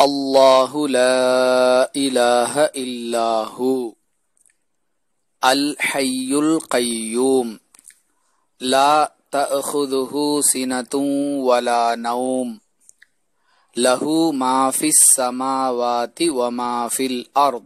الله لا إله إلا هو الحي القيوم لا تأخذه سنة ولا نوم له ما في السماوات وما في الأرض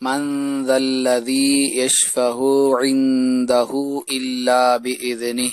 من ذا الذي يشفه عنده إلا بإذنه